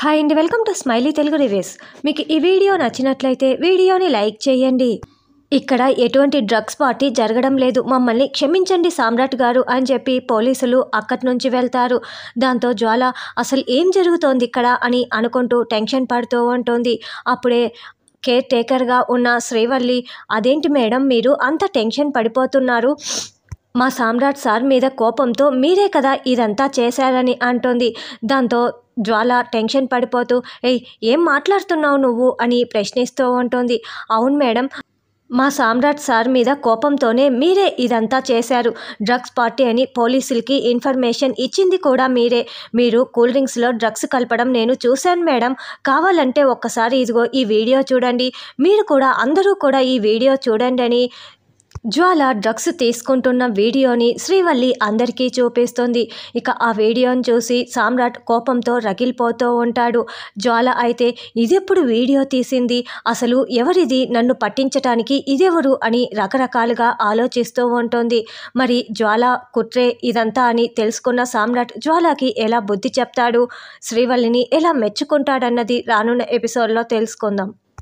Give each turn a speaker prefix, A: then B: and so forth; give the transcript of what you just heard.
A: hi అండి welcome to Smiley Telugu reviews మీకు ఈ వీడియో నచ్చినట్లయితే వీడియోని లైక్ చేయండి ఇక్కడ ఎటువంటి డ్రగ్స్ పార్టీ జరగడం లేదు మమ్మల్ని క్షమించండి సామ్రాట్ గారు అని చెప్పి పోలీసులు అక్కడి నుంచి వెళ్తారు దాంతో జ్వాల అసలు ఏం జరుగుతోంది ఇక్కడ అని అనుకుంటూ టెన్షన్ పడుతూ ఉంటుంది అప్పుడే కేర్ టేకర్గా ఉన్న శ్రీవల్లి అదేంటి మేడం మీరు అంత టెన్షన్ పడిపోతున్నారు మా సామ్రాట్ సార్ మీద కోపంతో మీరే కదా ఇదంతా చేశారని అంటోంది దాంతో జ్వాల టెన్షన్ పడిపోతూ ఏయ్ ఏం మాట్లాడుతున్నావు నువ్వు అని ప్రశ్నిస్తూ ఉంటుంది అవును మేడం మా సామ్రాట్ సార్ మీద కోపంతోనే మీరే ఇదంతా చేశారు డ్రగ్స్ పార్టీ అని పోలీసులకి ఇన్ఫర్మేషన్ ఇచ్చింది కూడా మీరే మీరు కూల్ డ్రింక్స్లో డ్రగ్స్ కలపడం నేను చూశాను మేడం కావాలంటే ఒక్కసారి ఇదిగో ఈ వీడియో చూడండి మీరు కూడా అందరూ కూడా ఈ వీడియో చూడండి అని జ్వాల డ్రగ్స్ తీసుకుంటున్న వీడియోని శ్రీవల్లి అందరికీ చూపిస్తుంది ఇక ఆ వీడియోని చూసి సామ్రాట్ కోపంతో రగిలిపోతూ ఉంటాడు జ్వాల అయితే ఇదెప్పుడు వీడియో తీసింది అసలు ఎవరిది నన్ను పట్టించటానికి ఇదెవరు అని రకరకాలుగా ఆలోచిస్తూ ఉంటుంది మరి జ్వాల కుట్రే ఇదంతా అని తెలుసుకున్న సామ్రాట్ జ్వాలకి ఎలా బుద్ధి చెప్తాడు శ్రీవల్లిని ఎలా మెచ్చుకుంటాడన్నది రానున్న ఎపిసోడ్లో తెలుసుకుందాం